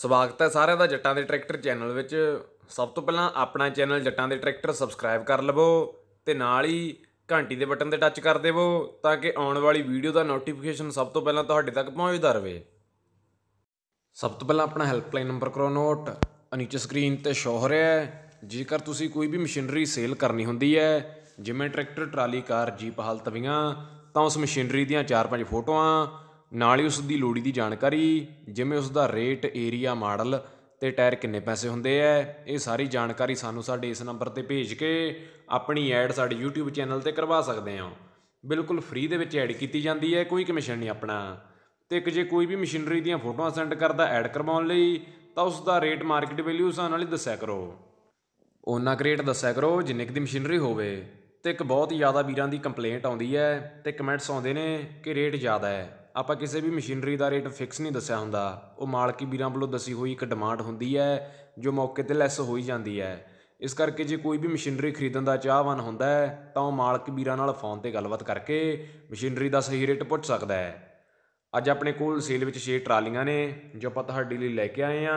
ਸਵਾਗਤ ਹੈ ਸਾਰਿਆਂ ਦਾ ਜੱਟਾਂ ਦੇ ਟਰੈਕਟਰ ਚੈਨਲ ਵਿੱਚ ਸਭ ਤੋਂ ਪਹਿਲਾਂ ਆਪਣਾ ਚੈਨਲ ਜੱਟਾਂ ਦੇ ਟਰੈਕਟਰ ਸਬਸਕ੍ਰਾਈਬ ਕਰ ਲਵੋ ਤੇ ਨਾਲ ਹੀ ਘੰਟੀ ਦੇ ਬਟਨ ਤੇ ਟੱਚ ਕਰ ਦੇਵੋ ਤਾਂ ਕਿ ਆਉਣ ਵਾਲੀ ਵੀਡੀਓ ਦਾ ਨੋਟੀਫਿਕੇਸ਼ਨ ਸਭ ਤੋਂ ਪਹਿਲਾਂ ਤੁਹਾਡੇ ਤੱਕ ਪਹੁੰਚਦਾ ਰਹੇ ਸਭ ਤੋਂ ਪਹਿਲਾਂ ਆਪਣਾ ਹੈਲਪਲਾਈਨ ਨੰਬਰ ਕਰੋ ਨੋਟ ਨੀਚੇ ਸਕਰੀਨ ਤੇ ਸ਼ੋ ਹੋ ਰਿਹਾ ਹੈ ਜੇਕਰ ਤੁਸੀਂ ਕੋਈ ਵੀ ਮਸ਼ੀਨਰੀ ਸੇਲ ਕਰਨੀ ਹੁੰਦੀ ਹੈ ਜਿਵੇਂ ਟਰੈਕਟਰ ਟਰਾਲੀ ਕਾਰ ਜੀਪ ਹਾਲ ਤਵੀਆਂ ਤਾਂ ਉਸ ਮਸ਼ੀਨਰੀ ਦੀਆਂ 4-5 ਫੋਟੋਆਂ ਨਾਲ ਹੀ ਉਸ ਦੀ ਲੋੜੀ ਦੀ ਜਾਣਕਾਰੀ ਜਿਵੇਂ ਉਸ ਦਾ ਰੇਟ ਏਰੀਆ ਮਾਡਲ ਤੇ ਟਾਇਰ ਕਿੰਨੇ ਪੈਸੇ ਹੁੰਦੇ ਐ ਇਹ ਸਾਰੀ ਜਾਣਕਾਰੀ ਸਾਨੂੰ ਸਾਡੇ ਇਸ ਨੰਬਰ ਤੇ ਭੇਜ ਕੇ ਆਪਣੀ ਐਡ ਸਾਡੇ YouTube ਚੈਨਲ ਤੇ ਕਰਵਾ ਸਕਦੇ ਆ ਬਿਲਕੁਲ ਫ੍ਰੀ ਦੇ ਵਿੱਚ ਐਡ ਕੀਤੀ ਜਾਂਦੀ ਹੈ ਕੋਈ ਕਮਿਸ਼ਨ ਨਹੀਂ ਆਪਣਾ ਤੇ ਇੱਕ ਜੇ ਕੋਈ ਵੀ ਮਸ਼ੀਨਰੀ ਦੀਆਂ ਫੋਟੋਆਂ ਸੈਂਡ ਕਰਦਾ ਐਡ ਕਰਵਾਉਣ ਲਈ ਤਾਂ ਉਸ ਦਾ ਰੇਟ ਮਾਰਕੀਟ ਵੈਲਿਊ ਸਾਨੂੰ ਨਾਲ ਦੱਸਿਆ ਕਰੋ ਉਹਨਾਂ ਕ੍ਰੀਏਟ ਰੇਟ ਦੱਸਿਆ ਕਰੋ ਜਿੰਨੇ ਕਿ ਦੀ ਮਸ਼ੀਨਰੀ ਹੋਵੇ ਤੇ ਇੱਕ ਬਹੁਤ ਜ਼ਿਆਦਾ ਵੀਰਾਂ ਦੀ ਕੰਪਲੇਂਟ ਆਉਂਦੀ ਹੈ ਤੇ ਕਮੈਂਟਸ ਆਉਂਦੇ ਨੇ ਕਿ ਰੇਟ ਜ਼ਿਆਦਾ ਹੈ ਆਪਾਂ ਕਿਸੇ ਵੀ ਮਸ਼ੀਨਰੀ ਦਾ ਰੇਟ ਫਿਕਸ ਨਹੀਂ ਦੱਸਿਆ ਹੁੰਦਾ ਉਹ ਮਾਲਕੀ ਵੀਰਾਂ ਵੱਲੋਂ ਦੱਸੀ ਹੋਈ ਇੱਕ ਡਿਮਾਂਡ ਹੁੰਦੀ ਹੈ ਜੋ ਮੌਕੇ ਤੇ ਲੈਸ ਹੋਈ ਜਾਂਦੀ ਹੈ ਇਸ ਕਰਕੇ ਜੇ ਕੋਈ ਵੀ ਮਸ਼ੀਨਰੀ ਖਰੀਦਣ ਦਾ ਚਾਹਵਾਨ ਹੁੰਦਾ ਹੈ ਤਾਂ ਉਹ ਮਾਲਕ ਵੀਰਾਂ ਨਾਲ ਫੋਨ ਤੇ ਗੱਲਬਾਤ ਕਰਕੇ ਮਸ਼ੀਨਰੀ ਦਾ ਸਹੀ ਰੇਟ ਪੁੱਛ ਸਕਦਾ ਹੈ ਅੱਜ ਆਪਣੇ ਕੋਲ ਸੇਲ ਵਿੱਚ 6 ਟਰਾਲੀਆਂ ਨੇ ਜੋ ਆਪਾਂ ਤੁਹਾਡੇ ਲਈ ਲੈ ਕੇ ਆਏ ਆ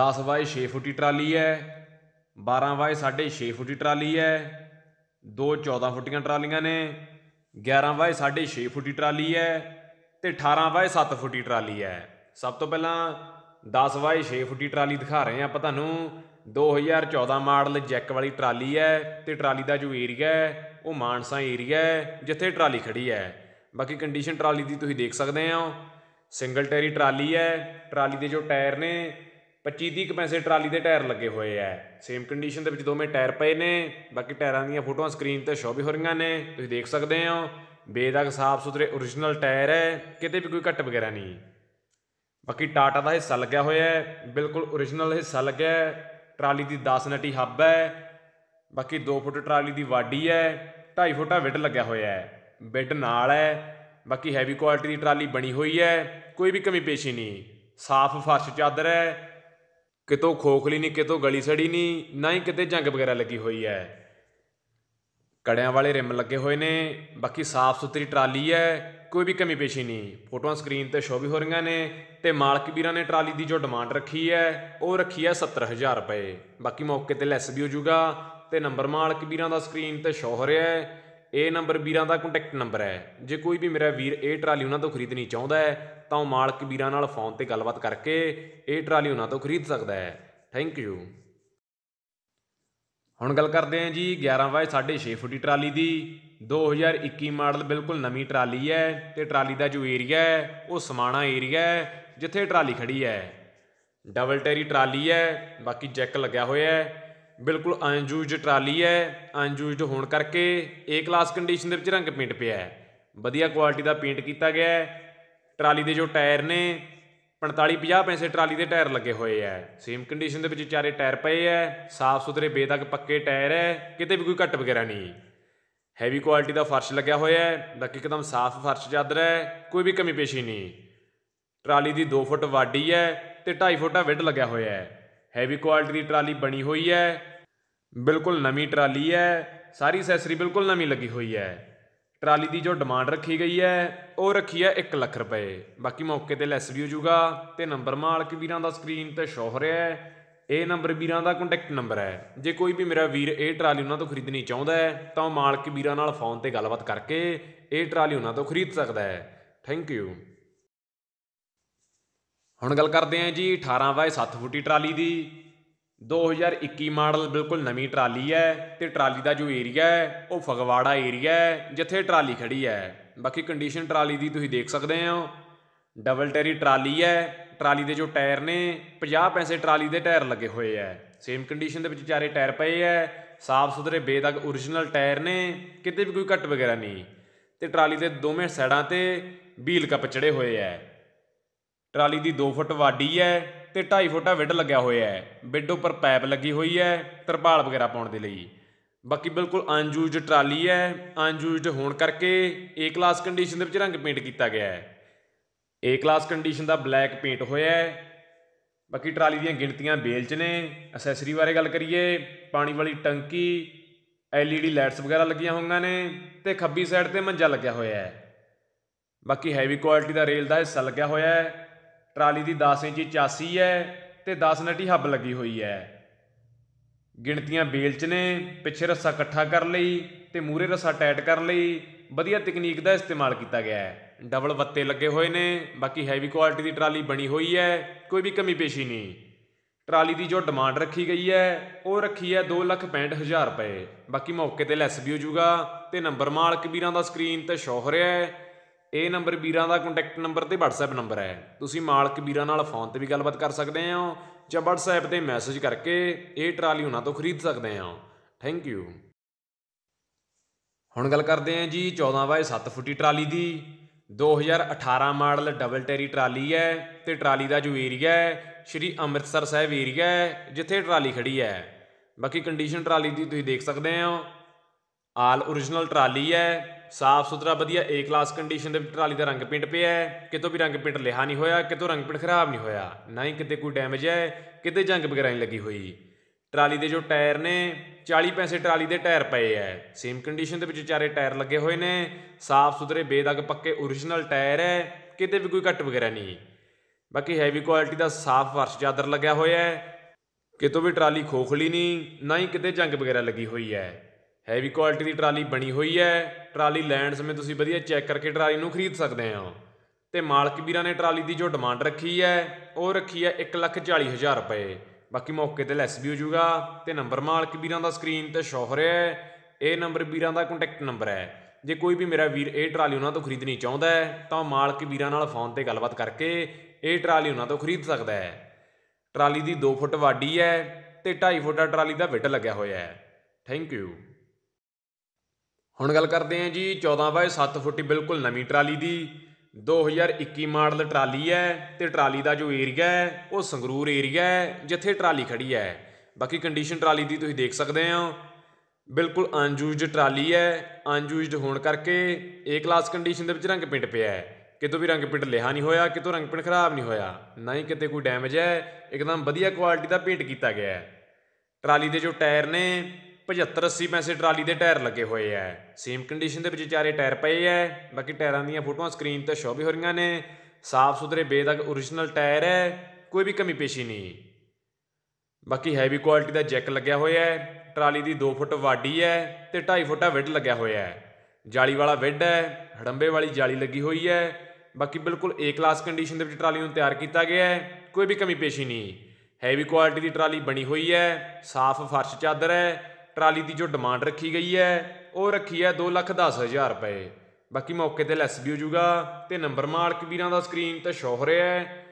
10 ਬਾਏ 6 ਫੁੱਟੀ ਟਰਾਲੀ ਹੈ 12 ਬਾਏ 6.5 ਫੁੱਟੀ ਟਰਾਲੀ ਹੈ ਦੋ 14 ਫੁੱਟੀਆਂ ਟਰਾਲੀਆਂ ਨੇ 11 ਬਾਏ 6.5 ਫੁੱਟੀ ਟਰਾਲੀ ਹੈ ਤੇ 18 ਬਾਏ 7 ਫੁੱਟੀ ਟਰਾਲੀ ਹੈ ਸਭ ਤੋਂ ਪਹਿਲਾਂ 10 ਬਾਏ 6 ਫੁੱਟੀ ਟਰਾਲੀ ਦਿਖਾ ਰਹੇ ਹਾਂ ਆਪਾਂ ਤੁਹਾਨੂੰ 2014 ਮਾਡਲ ਜੈਕ ਵਾਲੀ ਟਰਾਲੀ ਹੈ ਤੇ ਟਰਾਲੀ ਦਾ ਜੋ ਏਰੀਆ ਹੈ ਉਹ ਮਾਨਸਾ ਏਰੀਆ ਹੈ ਜਿੱਥੇ ਟਰਾਲੀ ਖੜੀ ਹੈ ਬਾਕੀ ਕੰਡੀਸ਼ਨ ਟਰਾਲੀ ਦੀ ਤੁਸੀਂ ਦੇਖ ਸਕਦੇ ਹੋ ਸਿੰਗਲ ਟੈਰੀ ਟਰਾਲੀ ਹੈ ਟਰਾਲੀ ਦੇ ਜੋ ਟਾਇਰ ਨੇ 25 30 ਕੁ ਪੈਸੇ ਟਰਾਲੀ ਦੇ ਟਾਇਰ ਲੱਗੇ ਹੋਏ ਐ ਸੇਮ ਕੰਡੀਸ਼ਨ ਦੇ ਵਿੱਚ ਦੋਵੇਂ ਟਾਇਰ ਪਏ ਨੇ ਬਾਕੀ ਟਾਇਰਾਂ ਦੀਆਂ ਫੋਟੋਆਂ ਸਕਰੀਨ ਤੇ ਸ਼ੋ ਵੀ ਹੋ ਰਹੀਆਂ ਨੇ ਤੁਸੀਂ ਦੇਖ ਸਕਦੇ ਹੋ ਬੇਦਾਗ ਸਾਫ ਸੁਥਰੇ origignal ਟਾਇਰ ਐ ਕਿਤੇ ਵੀ ਕੋਈ ਘੱਟ ਵਗੈਰਾ ਨਹੀਂ ਬਾਕੀ ਟਾਟਾ ਦਾ ਹਿੱਸਾ ਲੱਗਿਆ ਹੋਇਆ ਹੈ ਬਿਲਕੁਲ origignal ਹਿੱਸਾ ਲੱਗਿਆ ਹੈ ਟਰਾਲੀ ਦੀ 10 ਨਟੀ ਹੱਬ ਹੈ ਬਾਕੀ 2 ਫੁੱਟ ਟਰਾਲੀ ਦੀ ਵਾਡੀ ਹੈ 2.5 ਫੁੱਟਾ ਵਿੱਡ ਲੱਗਿਆ ਹੋਇਆ ਹੈ ਵਿੱਡ ਨਾਲ ਹੈ ਬਾਕੀ ਹੈਵੀ ਕੁਆਲਿਟੀ ਦੀ ਟਰਾਲੀ ਬਣੀ ਹੋਈ ਹੈ ਕੋਈ ਵੀ ਕਮੀ ਪੇਸ਼ੀ ਨਹੀਂ ਸਾਫ਼ ਫਰਸ਼ ਚਾਦਰ ਹੈ ਕਿਤੋਂ ਖੋਖਲੀ ਨਹੀਂ ਕਿਤੋਂ ਗਲੀ ਸੜੀ ਨਹੀਂ ਨਾ ਹੀ ਕਿਤੇ ਜੰਗ ਵਗੈਰਾ ਲੱਗੀ ਹੋਈ ਹੈ ਕੜਿਆਂ ਵਾਲੇ ਰਿਮ ਲੱਗੇ ਹੋਏ ਨੇ ਬਾਕੀ ਸਾਫ਼ ਸੁਥਰੀ ਟਰਾਲੀ ਹੈ ਕੋਈ ਵੀ ਕਮੀ ਪੇਸ਼ੀ ਨਹੀਂ ਫੋਟੋਆਂ ਸਕਰੀਨ ਤੇ ਸ਼ੋਅ ਵੀ ਹੋ ਰਹੀਆਂ ਨੇ ਤੇ ਮਾਲਕ ਵੀਰਾਂ ਨੇ ਟਰਾਲੀ ਦੀ ਜੋ ਡਿਮਾਂਡ ਰੱਖੀ ਹੈ ਉਹ ਰੱਖੀ ਹੈ 70000 ਰੁਪਏ ਬਾਕੀ ਮੌਕੇ ਤੇ ਲੈਸ ਵੀ ਹੋ ਜਾਊਗਾ ਤੇ ਨੰਬਰ ਮਾਲਕ ਵੀਰਾਂ ਦਾ ਸਕਰੀਨ ਤੇ ਸ਼ੋਅ ਹੋ ਰਿਹਾ ਹੈ ਇਹ ਨੰਬਰ ਵੀਰਾਂ ਦਾ ਕੰਟੈਕਟ ਨੰਬਰ ਹੈ ਜੇ ਕੋਈ ਵੀ ਮੇਰਾ ਵੀਰ ਇਹ ਟਰਾਲੀ ਉਹਨਾਂ ਤੋਂ ਖਰੀਦਣੀ ਚਾਹੁੰਦਾ ਹੈ ਤਾਂ ਉਹ ਮਾਲਕ ਵੀਰਾਂ ਨਾਲ ਫੋਨ ਤੇ ਗੱਲਬਾਤ ਕਰਕੇ ਇਹ ਟਰਾਲੀ ਉਹਨਾਂ ਤੋਂ ਖਰੀਦ ਸਕਦਾ ਹੈ ਥੈਂਕ ਯੂ ਹੁਣ ਗੱਲ ਕਰਦੇ ਹਾਂ ਜੀ 11 ਬਾਏ 6.5 ਫੁੱਟੀ ਟਰਾਲੀ ਦੀ 2021 ਮਾਡਲ ਬਿਲਕੁਲ ਨਵੀਂ ਟਰਾਲੀ ਹੈ ਤੇ ਟਰਾਲੀ ਦਾ ਜੋ ਏਰੀਆ ਹੈ ਉਹ ਸਮਾਣਾ ਏਰੀਆ ਹੈ ਜਿੱਥੇ ਟਰਾਲੀ ਖੜੀ ਹੈ ਡਬਲ ਟੈਰੀ ਟਰਾਲੀ ਹੈ ਬਾਕੀ ਜੈਕ ਲੱਗਿਆ ਹੋਇਆ ਹੈ ਬਿਲਕੁਲ ਅਨਯੂਜ਼ਡ ਟਰਾਲੀ ਹੈ ਅਨਯੂਜ਼ਡ ਹੋਣ ਕਰਕੇ ਏ ਕਲਾਸ ਕੰਡੀਸ਼ਨ ਦੇ ਵਿੱਚ ਰੰਗ ਪੇਂਟ ਪਿਆ ਹੈ ਵਧੀਆ ਕੁਆਲਿਟੀ ਦਾ ਪੇਂਟ ਕੀਤਾ ਗਿਆ ਹੈ ਟਰਾਲੀ ਦੇ ਜੋ ਟਾਇਰ ਨੇ 45 50 ਪੈਸੇ ਟਰਾਲੀ ਦੇ ਟਾਇਰ ਲੱਗੇ ਹੋਏ ਐ ਸੇਮ ਕੰਡੀਸ਼ਨ ਦੇ ਵਿੱਚ ਚਾਰੇ ਟਾਇਰ ਪਏ ਐ ਸਾਫ਼ ਸੁਥਰੇ ਬੇਦਕ ਪੱਕੇ ਟਾਇਰ ਐ ਕਿਤੇ ਵੀ ਕੋਈ ਘੱਟ ਵਗੈਰਾ ਨਹੀਂ ਹੈਵੀ ਕੁਆਲਿਟੀ ਦਾ ਫਰਸ਼ ਲੱਗਿਆ ਹੋਇਆ ਹੈ ਬਾਕੀ ਇੱਕਦਮ ਸਾਫ਼ ਫਰਸ਼ ਚਾਦਰ ਹੈ ਕੋਈ ਵੀ ਕਮੀ ਪੇਸ਼ੀ ਨਹੀਂ ਟਰਾਲੀ ਦੀ 2 ਫੁੱਟ ਵਾਡੀ ਹੈ ਤੇ 2.5 ਫੁੱਟਾ ਵਿੱਡ ਲੱਗਿਆ ਹੋਇਆ ਹੈ ਹੈਵੀ ਕੁਆਲਿਟੀ ਦੀ ਟਰਾਲੀ ਬਣੀ ਹੋਈ ਹੈ ਬਿਲਕੁਲ ਨਵੀਂ ਟਰਾਲੀ ਹੈ ਸਾਰੀ ਅਸੈਸਰੀ ਬਿਲਕੁਲ ਨਵੀਂ ਲੱਗੀ ਹੋਈ ਹੈ ਟਰਾਲੀ ਦੀ ਜੋ ਡਿਮਾਂਡ ਰੱਖੀ ਗਈ ਹੈ ਉਹ ਰੱਖੀ ਹੈ 1 ਲੱਖ ਰੁਪਏ ਬਾਕੀ ਮੌਕੇ ਤੇ ਲੈਸ ਵੀ ਹੋ ਜਾਊਗਾ ਤੇ ਨੰਬਰ ਮਾਲਕ ਵੀਰਾਂ ਦਾ ਸਕਰੀਨ ਤੇ ਸ਼ੋਅ ਹੋ ਰਿਹਾ ਹੈ ਇਹ ਨੰਬਰ ਵੀਰਾਂ ਦਾ ਕੰਟੈਕਟ ਨੰਬਰ ਹੈ ਜੇ ਕੋਈ ਵੀ ਮੇਰਾ ਵੀਰ ਇਹ ਟਰਾਲੀ ਉਹਨਾਂ ਤੋਂ ਖਰੀਦਣੀ ਚਾਹੁੰਦਾ ਹੈ ਤਾਂ ਮਾਲਕ ਵੀਰਾਂ ਨਾਲ ਫੋਨ ਤੇ ਗੱਲਬਾਤ ਕਰਕੇ ਇਹ ਟਰਾਲੀ ਉਹਨਾਂ ਤੋਂ ਖਰੀਦ ਸਕਦਾ ਹੈ ਥੈਂਕ ਯੂ ਹੁਣ ਗੱਲ ਕਰਦੇ ਆਂ ਜੀ 18 ਬਾਏ 7 ਫੁੱਟੀ ਟਰਾਲੀ ਦੀ 2021 ਮਾਡਲ ਬਿਲਕੁਲ ਨਵੀਂ ਟਰਾਲੀ ਹੈ ਤੇ ਟਰਾਲੀ ਦਾ ਜੋ ਏਰੀਆ ਹੈ ਉਹ ਫਗਵਾੜਾ ਏਰੀਆ ਹੈ ਜਿੱਥੇ ਟਰਾਲੀ ਖੜੀ ਹੈ ਬਾਕੀ ਕੰਡੀਸ਼ਨ ਟਰਾਲੀ ਦੀ ਤੁਸੀਂ ਦੇਖ ਸਕਦੇ ਆਂ ਡਬਲ ਟੈਰੀ ਟਰਾਲੀ ਹੈ ਟਰਾਲੀ ਦੇ ਜੋ ਟਾਇਰ ਨੇ 50 ਪੈਸੇ ਟਰਾਲੀ ਦੇ ਟਾਇਰ ਲੱਗੇ ਹੋਏ ਐ ਸੇਮ ਕੰਡੀਸ਼ਨ ਦੇ ਵਿੱਚ ਚਾਰੇ ਟਾਇਰ ਪਏ ਐ ਸਾਫ ਸੁਥਰੇ ਬੇਦਗ origignal ਟਾਇਰ ਨੇ ਕਿਤੇ ਵੀ ਕੋਈ ਕੱਟ ਵਗੈਰਾ ਨਹੀਂ ਤੇ ਟਰਾਲੀ ਦੇ ਦੋਵੇਂ ਸਾਈਡਾਂ ਤੇ ਵੀਲ ਕੱਪ ਚੜੇ ਹੋਏ ਐ ਟਰਾਲੀ ਦੀ 2 ਫੁੱਟ ਵਾਡੀ ਹੈ ਤੇ 2.5 ਫੁੱਟਾ ਵਿੱਡ ਲੱਗਿਆ ਹੋਇਆ ਹੈ ਵਿੱਡ ਉੱਪਰ ਪਾਈਪ ਲੱਗੀ ਹੋਈ ਹੈ ਤਰਪਾਲ ਵਗੈਰਾ ਪਾਉਣ ਦੇ ਲਈ ਬਾਕੀ ਬਿਲਕੁਲ ਅਨਯੂਜ਼ਡ ਟਰਾਲੀ ਹੈ ਅਨਯੂਜ਼ਡ ਹੋਣ ਕਰਕੇ ਏ ਕਲਾਸ ਕੰਡੀਸ਼ਨ ਦੇ ਵਿੱਚ ਰੰਗ ਪੇਂਟ ਕੀਤਾ ਗਿਆ ਹੈ ਏ ਕਲਾਸ ਕੰਡੀਸ਼ਨ ਦਾ ਬਲੈਕ ਪੇਂਟ ਹੋਇਆ ਹੈ ਬਾਕੀ ਟਰਾਲੀ ਦੀਆਂ ਗਿਣਤੀਆਂ ਬੇਲ 'ਚ ਨੇ ਅਸੈਸਰੀ ਬਾਰੇ ਗੱਲ ਕਰੀਏ ਪਾਣੀ ਵਾਲੀ ਟੰਕੀ ਐਲਈਡੀ ਲਾਈਟਸ ਵਗੈਰਾ ਲੱਗੀਆਂ ਹੋਈਆਂ ਨੇ ਤੇ ਖੱਬੀ ਸਾਈਡ ਤੇ ਮੰਜਾ ਲੱਗਿਆ ਹੋਇਆ ਹੈ ਬਾਕੀ ਹੈਵੀ ਕੁਆਲਿਟੀ ਦਾ ਰੇਲ ਦਾ ਹਿੱਸਾ ਲੱਗਿਆ ਹੋਇਆ ਹੈ ਟਰਾਲੀ ਦੀ 10 ਇੰਚੀ ਚਾਸੀ ਹੈ ਤੇ 10 ਨਟੀ ਹੱਬ ਲੱਗੀ ਹੋਈ ਹੈ ਗਿਣਤੀਆਂ ਬੇਲ 'ਚ ਨੇ ਪਿੱਛੇ ਰੱਸਾ ਇਕੱਠਾ ਕਰ ਲਈ ਤੇ ਮੂਰੇ ਰੱਸਾ ਟਾਈਟ ਕਰਨ ਲਈ ਵਧੀਆ ਤਕਨੀਕ ਦਾ ਇਸਤੇਮਾਲ ਕੀਤਾ ਗਿਆ ਹੈ ਡਬਲ ਵੱਤੇ ਲੱਗੇ ਹੋਏ ਨੇ ਬਾਕੀ ਹੈਵੀ ਕੁਆਲਿਟੀ ਦੀ ਟਰਾਲੀ ਬਣੀ ਹੋਈ ਹੈ ਕੋਈ ਵੀ ਕਮੀ ਪੇਸ਼ੀ ਨਹੀਂ ਟਰਾਲੀ ਦੀ ਜੋ ਡਿਮਾਂਡ ਰੱਖੀ ਗਈ ਹੈ ਉਹ ਰੱਖੀ ਹੈ 265000 ਰੁਪਏ ਬਾਕੀ ਮੌਕੇ ਤੇ ਲੈਸ ਵੀ ਹੋ ਜਾਊਗਾ ਤੇ ਨੰਬਰ ਮਾਲਕ ਵੀਰਾਂ ਦਾ ਸਕਰੀਨ ਤੇ ਸ਼ੋਅ ਹੋ ਰਿਹਾ ਹੈ ਇਹ ਨੰਬਰ ਵੀਰਾਂ ਦਾ ਕੰਟੈਕਟ ਨੰਬਰ ਤੇ WhatsApp ਨੰਬਰ ਹੈ ਤੁਸੀਂ ਮਾਲਕ ਵੀਰਾਂ ਨਾਲ ਫੋਨ ਤੇ ਵੀ ਗੱਲਬਾਤ ਕਰ ਸਕਦੇ ਹੋ ਜਾਂ WhatsApp ਤੇ ਮੈਸੇਜ ਕਰਕੇ ਇਹ ਟਰਾਲੀ ਉਹਨਾਂ ਤੋਂ ਖਰੀਦ ਸਕਦੇ ਹੋ ਥੈਂਕ ਯੂ ਹੁਣ ਗੱਲ ਕਰਦੇ ਹਾਂ ਜੀ 14 ਬਾਏ 7 ਫੁੱਟੀ ਟਰਾਲੀ ਦੀ 2018 ਮਾਡਲ ਡਬਲ ਟੈਰੀ ਟਰਾਲੀ ਹੈ ਤੇ ਟਰਾਲੀ ਦਾ ਜੋ ਏਰੀਆ ਹੈ ਸ਼੍ਰੀ ਅੰਮ੍ਰਿਤਸਰ ਸਾਹਿਬ ਏਰੀਆ ਹੈ ਜਿੱਥੇ ਟਰਾਲੀ ਖੜੀ ਹੈ ਬਾਕੀ ਕੰਡੀਸ਼ਨ ਟਰਾਲੀ ਦੀ ਤੁਸੀਂ ਦੇਖ ਸਕਦੇ ਹੋ ਆਲ origignal ਟਰਾਲੀ ਹੈ ਸਾਫ ਸੁਥਰਾ ਵਧੀਆ ਏ ਕਲਾਸ ਕੰਡੀਸ਼ਨ ਦੇ ਟਰਾਲੀ ਦਾ ਰੰਗ ਪਿੰਟ ਪਿਆ ਹੈ ਕਿਤੋਂ ਵੀ ਰੰਗ ਪਿੰਟ ਲਿਹਾ ਨਹੀਂ ਹੋਇਆ ਕਿਤੋਂ ਰੰਗ ਪਿੰਟ ਖਰਾਬ ਨਹੀਂ ਹੋਇਆ ਨਾ ਹੀ ਕਿਤੇ ਕੋਈ ਡੈਮੇਜ ਹੈ ਕਿਤੇ ਜੰਗ ਵਗੈਰਾ ਨਹੀਂ ਲੱਗੀ ਹੋਈ ਟਰਾਲੀ ਦੇ ਜੋ ਟਾਇਰ ਨੇ 40 ਪੈਸੇ ਟਰਾਲੀ ਦੇ ਟਾਇਰ ਪਏ ਐ ਸੇਮ ਕੰਡੀਸ਼ਨ ਦੇ ਵਿੱਚ ਚਾਰੇ ਟਾਇਰ ਲੱਗੇ ਹੋਏ ਨੇ ਸਾਫ ਸੁਥਰੇ ਬੇਦਾਗ ਪੱਕੇ origignal ਟਾਇਰ ਐ ਕਿਤੇ ਵੀ ਕੋਈ ਕੱਟ ਵਗੈਰਾ ਨਹੀਂ ਬਾਕੀ ਹੈਵੀ ਕੁਆਲਿਟੀ ਦਾ ਸਾਫ ਵਰਸ਼ ਚਾਦਰ ਲੱਗਿਆ ਹੋਇਆ ਹੈ ਕਿਤੋਂ ਵੀ ਟਰਾਲੀ ਖੋਖਲੀ ਨਹੀਂ ਨਾ ਹੀ ਕਿਤੇ ਜੰਗ ਵਗੈਰਾ ਲੱਗੀ ਹੋਈ ਹੈ ਹੈਵੀ ਕੁਆਲਿਟੀ ਦੀ ਟਰਾਲੀ ਬਣੀ ਹੋਈ ਹੈ ਟਰਾਲੀ ਲੈਣ ਸਮੇਂ ਤੁਸੀਂ ਵਧੀਆ ਚੈੱਕ ਕਰਕੇ ਟਰਾਲੀ ਨੂੰ ਖਰੀਦ ਸਕਦੇ ਹੋ ਤੇ ਮਾਲਕ ਵੀਰਾਂ ਨੇ ਟਰਾਲੀ ਦੀ ਜੋ ਡਿਮਾਂਡ ਰੱਖੀ ਹੈ ਉਹ ਰੱਖੀ ਹੈ 140000 ਰੁਪਏ ਬਾਕੀ ਮੌਕੇ ਤੇ ਲੈਸ ਵੀ ਹੋ ਜਾਊਗਾ ਤੇ ਨੰਬਰ ਮਾਲਕ ਵੀਰਾਂ ਦਾ ਸਕਰੀਨ ਤੇ ਸ਼ੋਅ ਰਿਹਾ ਹੈ ਇਹ ਨੰਬਰ ਵੀਰਾਂ ਦਾ ਕੰਟੈਕਟ ਨੰਬਰ ਹੈ ਜੇ ਕੋਈ ਵੀ ਮੇਰਾ ਵੀਰ ਇਹ ਟਰਾਲੀ ਉਹਨਾਂ ਤੋਂ ਖਰੀਦਣੀ ਚਾਹੁੰਦਾ ਹੈ ਤਾਂ ਮਾਲਕ ਵੀਰਾਂ ਨਾਲ ਫੋਨ ਤੇ ਗੱਲਬਾਤ ਕਰਕੇ ਇਹ ਟਰਾਲੀ ਉਹਨਾਂ ਤੋਂ ਖਰੀਦ ਸਕਦਾ ਹੈ ਟਰਾਲੀ ਦੀ 2 ਫੁੱਟ ਵਾਡੀ ਹੈ ਤੇ 2.5 ਫੁੱਟ ਦਾ ਟਰਾਲੀ ਦਾ ਵਿੱਟ ਲੱਗਿਆ ਹੋਇਆ ਹੈ ਥੈਂਕ ਯੂ ਹੁਣ ਗੱਲ ਕਰਦੇ ਹਾਂ ਜੀ 14 ਬਾਏ 7 ਫੁੱਟ ਬਿਲਕੁਲ ਨਵੀਂ ਟਰਾਲੀ ਦੀ 2021 ਮਾਡਲ ਟਰਾਲੀ ਹੈ ਤੇ ਟਰਾਲੀ ਦਾ ਜੋ ਏਰੀਆ ਹੈ ਉਹ ਸੰਗਰੂਰ ਏਰੀਆ ਹੈ ਜਿੱਥੇ ਟਰਾਲੀ ਖੜੀ ਹੈ ਬਾਕੀ ਕੰਡੀਸ਼ਨ ਟਰਾਲੀ ਦੀ ਤੁਸੀਂ ਦੇਖ ਸਕਦੇ ਹੋ ਬਿਲਕੁਲ ਅਨਯੂਜ਼ਡ ਟਰਾਲੀ ਹੈ ਅਨਯੂਜ਼ਡ ਹੋਣ ਕਰਕੇ ਏ ਕਲਾਸ ਕੰਡੀਸ਼ਨ ਦੇ ਵਿੱਚ ਰੰਗ ਪਿੰਟ ਪਿਆ ਹੈ ਕਿਤੋਂ ਵੀ ਰੰਗ ਪਿੰਟ ਲਿਹਾ ਨਹੀਂ ਹੋਇਆ ਕਿਤੋਂ ਰੰਗ ਪਿੰਟ ਖਰਾਬ ਨਹੀਂ ਹੋਇਆ ਨਾ ਹੀ ਕਿਤੇ ਕੋਈ ਡੈਮੇਜ ਹੈ ਇੱਕਦਮ ਵਧੀਆ ਕੁਆਲਿਟੀ ਦਾ ਪੇਂਟ ਕੀਤਾ ਗਿਆ ਹੈ ਟਰਾਲੀ ਦੇ ਜੋ ਟਾਇਰ ਨੇ 75 80 ਪੈਸੇ ਟਰਾਲੀ ਦੇ ਟਾਇਰ ਲੱਗੇ ਹੋਏ ਐ ਸੇਮ ਕੰਡੀਸ਼ਨ ਦੇ ਵਿੱਚ ਚਾਰੇ ਟਾਇਰ ਪਏ ਐ ਬਾਕੀ ਟਾਇਰਾਂ ਦੀਆਂ ਫੋਟੋਆਂ ਸਕਰੀਨ ਤੇ ਸ਼ੋ ਵੀ ਹੋ ਰਹੀਆਂ ਨੇ ਸਾਫ਼ ਸੁਥਰੇ ਬੇਦਗ origignal ਟਾਇਰ ਐ ਕੋਈ ਵੀ ਕਮੀ ਪੇਸ਼ੀ ਨਹੀਂ ਬਾਕੀ ਹੈਵੀ ਕੁਆਲਿਟੀ ਦਾ ਜੈਕ ਲੱਗਿਆ ਹੋਇਆ ਹੈ ਟਰਾਲੀ ਦੀ 2 ਫੁੱਟ ਵਾਡੀ ਹੈ ਤੇ 2.5 ਫੁੱਟਾ ਵਿੱਡ ਲੱਗਿਆ ਹੋਇਆ ਹੈ ਜਾਲੀ ਵਾਲਾ ਵਿੱਡ ਹੈ ਹੜੰਬੇ ਵਾਲੀ ਜਾਲੀ ਲੱਗੀ ਹੋਈ ਹੈ ਬਾਕੀ ਬਿਲਕੁਲ A ਕਲਾਸ ਕੰਡੀਸ਼ਨ ਦੇ ਵਿੱਚ ਟਰਾਲੀ ਨੂੰ ਤਿਆਰ ਕੀਤਾ ਗਿਆ ਹੈ ਕੋਈ ਵੀ ਕਮੀ ਪੇਸ਼ੀ ਨਹੀਂ ਹੈਵੀ ਕੁਆਲਿਟੀ ਦੀ ਟਰਾਲੀ ਬਣੀ ਹੋਈ ਹੈ ਸਾਫ਼ ਫਰਸ਼ ਚਾਦਰ ਹੈ ਟਰਾਲੀ ਦੀ ਜੋ ਡਿਮਾਂਡ ਰੱਖੀ ਗਈ ਹੈ ਉਹ ਰੱਖੀ ਹੈ 210000 ਰੁਪਏ ਬਾਕੀ ਮੌਕੇ ਤੇ ਲੈਸ ਵੀ ਹੋ ਜਾਊਗਾ ਤੇ ਨੰਬਰ ਮਾਲਕ ਵੀਰਾਂ ਦਾ ਸਕਰੀਨ ਤੇ ਸ਼ੋ ਹੋ ਰਿਹਾ ਹੈ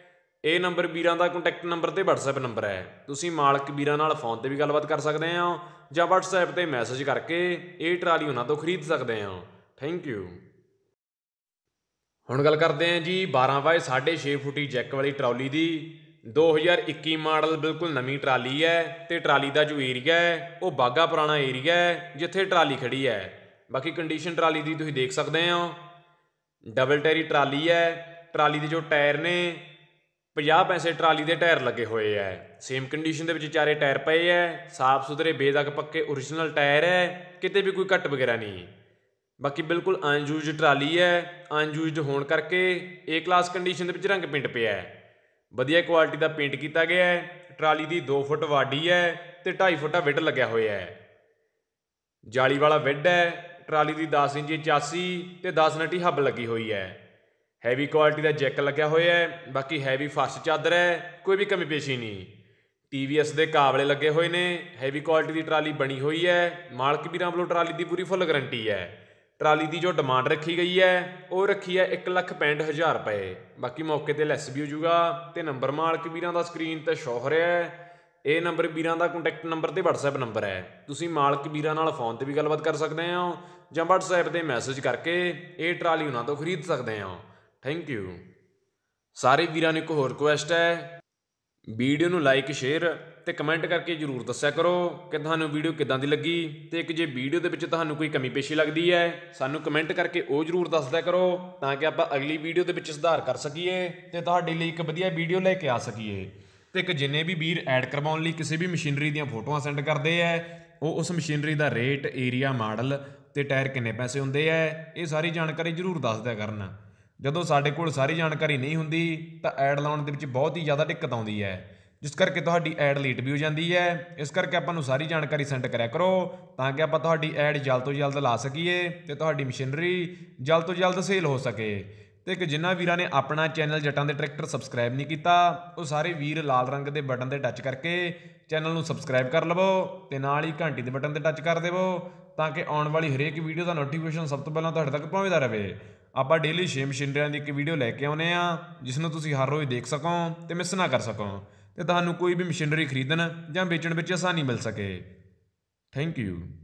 ਇਹ ਨੰਬਰ ਵੀਰਾਂ ਦਾ ਕੰਟੈਕਟ ਨੰਬਰ ਤੇ WhatsApp ਨੰਬਰ ਹੈ ਤੁਸੀਂ ਮਾਲਕ ਵੀਰਾਂ ਨਾਲ ਫੋਨ ਤੇ ਵੀ ਗੱਲਬਾਤ ਕਰ ਸਕਦੇ ਆ ਜਾਂ WhatsApp ਤੇ ਮੈਸੇਜ ਕਰਕੇ ਇਹ ਟਰਾਲੀ ਉਹਨਾਂ ਤੋਂ ਖਰੀਦ ਸਕਦੇ ਆ ਥੈਂਕ ਯੂ ਹੁਣ ਗੱਲ ਕਰਦੇ ਆ ਜੀ 12 ਬਾਏ 6.5 ਫੁੱਟੀ ਜੈਕ ਵਾਲੀ ਟਰਾਲੀ ਦੀ 2021 ਮਾਡਲ ਬਿਲਕੁਲ ਨਵੀਂ ਟਰਾਲੀ ਹੈ ਤੇ ਟਰਾਲੀ ਦਾ ਜੋ ਏਰੀਆ ਹੈ ਉਹ ਬਾਗਾ ਪੁਰਾਣਾ ਏਰੀਆ ਹੈ ਜਿੱਥੇ ਟਰਾਲੀ ਖੜੀ ਹੈ ਬਾਕੀ ਕੰਡੀਸ਼ਨ ਟਰਾਲੀ ਦੀ ਤੁਸੀਂ ਦੇਖ ਸਕਦੇ ਹੋ ਡਬਲ ਟੈਰੀ ਟਰਾਲੀ ਹੈ ਟਰਾਲੀ ਦੇ ਜੋ ਟਾਇਰ ਨੇ 50 ਪੈਸੇ ਟਰਾਲੀ ਦੇ ਟਾਇਰ ਲੱਗੇ ਹੋਏ ਐ ਸੇਮ ਕੰਡੀਸ਼ਨ ਦੇ ਵਿੱਚ ਚਾਰੇ ਟਾਇਰ ਪਏ ਐ ਸਾਫ਼ ਸੁਥਰੇ ਬੇਦਗ ਪੱਕੇ origignal ਟਾਇਰ ਐ ਕਿਤੇ ਵੀ ਕੋਈ ਕੱਟ ਵਗੈਰਾ ਨਹੀਂ ਬਾਕੀ ਬਿਲਕੁਲ ਅਨਯੂਜ਼ਡ ਟਰਾਲੀ ਐ ਅਨਯੂਜ਼ਡ ਹੋਣ ਕਰਕੇ ਏ ਕਲਾਸ ਕੰਡੀਸ਼ਨ ਦੇ ਵਿੱਚ ਰੰਗ ਪਿੰਟ ਪਿਆ ਹੈ ਵਧੀਆ ਕੁਆਲਿਟੀ ਦਾ ਪੇਂਟ ਕੀਤਾ ਗਿਆ ਹੈ ਟਰਾਲੀ ਦੀ 2 ਫੁੱਟ ਵਾਡੀ ਹੈ ਤੇ 2.5 ਫੁੱਟਾ ਵਿੱਡ ਲੱਗਿਆ ਹੋਇਆ ਹੈ ਜਾਲੀ ਵਾਲਾ ਵਿੱਡ ਹੈ ਟਰਾਲੀ ਦੀ 10 ਇੰਚੀ ਚਾਸੀ ਤੇ 10 ਨਟੀ ਹੱਬ ਲੱਗੀ ਹੋਈ ਹੈ ਹੈਵੀ ਕੁਆਲਿਟੀ ਦਾ ਜੈਕ ਲੱਗਿਆ ਹੋਇਆ ਹੈ ਬਾਕੀ ਹੈਵੀ ਫਰਸ਼ ਚਾਦਰ ਹੈ ਕੋਈ ਵੀ ਕਮੀ ਪੇਸ਼ੀ ਨਹੀਂ ਟੀਵੀਐਸ ਦੇ ਕਾਬਲੇ ਲੱਗੇ ਹੋਏ ਨੇ ਹੈਵੀ ਕੁਆਲਿਟੀ ਦੀ ਟਰਾਲੀ ਬਣੀ ਹੋਈ ਹੈ ਮਾਲਕ ਵੀਰਾਂ ਵੱਲੋਂ ਟਰਾਲੀ ਦੀ ਪੂਰੀ ਫੁੱਲ ਗਾਰੰਟੀ ਹੈ ਟਰਾਲੀ ਦੀ ਜੋ ਡਿਮਾਂਡ ਰੱਖੀ ਗਈ ਹੈ ਉਹ ਰੱਖੀ ਹੈ 165000 ਰੁਪਏ ਬਾਕੀ ਮੌਕੇ ਤੇ ਲੈਸ ਵੀ ਹੋ ਜਾਊਗਾ ਤੇ ਨੰਬਰ ਮਾਲਕ ਵੀਰਾਂ ਦਾ ਸਕਰੀਨ ਤੇ ਸ਼ੋ ਹੋ ਰਿਹਾ ਹੈ ਇਹ ਨੰਬਰ ਵੀਰਾਂ ਦਾ ਕੰਟੈਕਟ ਨੰਬਰ ਤੇ WhatsApp ਨੰਬਰ ਹੈ ਤੁਸੀਂ ਮਾਲਕ ਵੀਰਾਂ ਨਾਲ ਫੋਨ ਤੇ ਵੀ ਗੱਲਬਾਤ ਕਰ ਸਕਦੇ ਹੋ ਜਾਂ WhatsApp ਤੇ ਮੈਸੇਜ ਕਰਕੇ ਇਹ ਟਰਾਲੀ ਉਹਨਾਂ ਤੋਂ ਖਰੀਦ ਸਕਦੇ ਹੋ ਥੈਂਕ ਯੂ ਸਾਰੇ ਵੀਰਾਂ ਨੂੰ ਇੱਕ ਹੋਰ ਰਿਕੁਐਸਟ ਹੈ ਵੀਡੀਓ ਨੂੰ ਲਾਈਕ ਸ਼ੇਅਰ ਤੇ ਕਮੈਂਟ ਕਰਕੇ ਜਰੂਰ ਦੱਸਿਆ ਕਰੋ ਕਿ ਤੁਹਾਨੂੰ ਵੀਡੀਓ ਕਿਦਾਂ ਦੀ ਲੱਗੀ ਤੇ ਇੱਕ ਜੇ ਵੀਡੀਓ ਦੇ ਵਿੱਚ ਤੁਹਾਨੂੰ ਕੋਈ ਕਮੀ ਪੇਸ਼ੀ ਲੱਗਦੀ ਹੈ ਸਾਨੂੰ ਕਮੈਂਟ ਕਰਕੇ ਉਹ ਜਰੂਰ ਦੱਸਦਿਆ ਕਰੋ ਤਾਂ ਕਿ ਆਪਾਂ ਅਗਲੀ ਵੀਡੀਓ ਦੇ ਵਿੱਚ ਸੁਧਾਰ ਕਰ ਸਕੀਏ ਤੇ ਤੁਹਾਡੇ ਲਈ ਇੱਕ ਵਧੀਆ ਵੀਡੀਓ ਲੈ ਕੇ ਆ ਸਕੀਏ ਤੇ ਇੱਕ ਜਿੰਨੇ ਵੀ ਵੀਰ ਐਡ ਕਰਵਾਉਣ ਲਈ ਕਿਸੇ ਵੀ ਮਸ਼ੀਨਰੀ ਦੀਆਂ ਫੋਟੋਆਂ ਸੈਂਡ ਕਰਦੇ ਆ ਉਹ ਉਸ ਮਸ਼ੀਨਰੀ ਦਾ ਰੇਟ ਏਰੀਆ ਮਾਡਲ ਤੇ ਟਾਇਰ ਕਿੰਨੇ ਪੈਸੇ ਹੁੰਦੇ ਆ ਇਹ ਸਾਰੀ ਜਾਣਕਾਰੀ ਜ਼ਰੂਰ ਦੱਸਦਿਆ ਕਰਨਾ ਜਦੋਂ ਸਾਡੇ ਕੋਲ ਸਾਰੀ ਜਾਣਕਾਰੀ ਨਹੀਂ ਹੁੰਦੀ ਤਾਂ ਐਡ ਲਾਉਣ ਦੇ ਵਿੱਚ ਬਹੁਤ ਹੀ ਜ਼ਿਆਦਾ ਦਿੱਕਤ ਆਉਂਦੀ ਹੈ ਜਿਸ ਕਰਕੇ ਤੁਹਾਡੀ ਐਡ ਲੇਟ ਵੀ ਹੋ ਜਾਂਦੀ ਹੈ ਇਸ ਕਰਕੇ ਆਪਾਂ ਨੂੰ ਸਾਰੀ ਜਾਣਕਾਰੀ ਸੈਂਡ ਕਰਿਆ ਕਰੋ ਤਾਂ ਕਿ ਆਪਾਂ ਤੁਹਾਡੀ ਐਡ ਜਲਦ ਤੋਂ ਜਲਦ ਲਾ ਸਕੀਏ ਤੇ ਤੁਹਾਡੀ ਮਸ਼ੀਨਰੀ ਜਲਦ ਤੋਂ ਜਲਦ ਸੇਲ ਹੋ ਸਕੇ ਤੇ ਕਿ ਜਿਨ੍ਹਾਂ ਵੀਰਾਂ ਨੇ ਆਪਣਾ ਚੈਨਲ ਜਟਾਂ ਦੇ ਟਰੈਕਟਰ ਸਬਸਕ੍ਰਾਈਬ ਨਹੀਂ ਕੀਤਾ ਉਹ ਸਾਰੇ ਵੀਰ ਲਾਲ ਰੰਗ ਦੇ ਬਟਨ ਤੇ ਟੱਚ ਕਰਕੇ ਚੈਨਲ ਨੂੰ ਸਬਸਕ੍ਰਾਈਬ ਕਰ ਲਵੋ ਤੇ ਨਾਲ ਹੀ ਘੰਟੀ ਦੇ ਬਟਨ ਤੇ ਟੱਚ ਕਰ ਦੇਵੋ ਤਾਂ ਕਿ ਆਉਣ ਵਾਲੀ ਹਰੇਕ ਵੀਡੀਓ ਦਾ ਨੋਟੀਫਿਕੇਸ਼ਨ ਸਭ ਤੋਂ ਪਹਿਲਾਂ ਤੁਹਾਡੇ ਤੱਕ ਪਹੁੰਚਦਾ ਰਹੇ ਆਪਾਂ ਡੇਲੀ ਸ਼ੇਮ ਮਸ਼ੀਨਰੀਆਂ ਦੀ ਇੱਕ ਵੀਡੀਓ ਲੈ ਕੇ ਆਉਨੇ ਆ ਜਿਸ ਨੂੰ ਤੁਸੀਂ ਹਰ ਰੋਜ਼ ਦੇਖ ਸਕੋ ਤੇ ਮਿਸ ਨਾ ਕਰ ਸਕੋ ਤੇ ਤੁਹਾਨੂੰ ਕੋਈ ਵੀ ਮਸ਼ੀਨਰੀ ਖਰੀਦਣ ਜਾਂ ਵੇਚਣ ਵਿੱਚ ਆਸਾਨੀ ਮਿਲ ਸਕੇ ਥੈਂਕ ਯੂ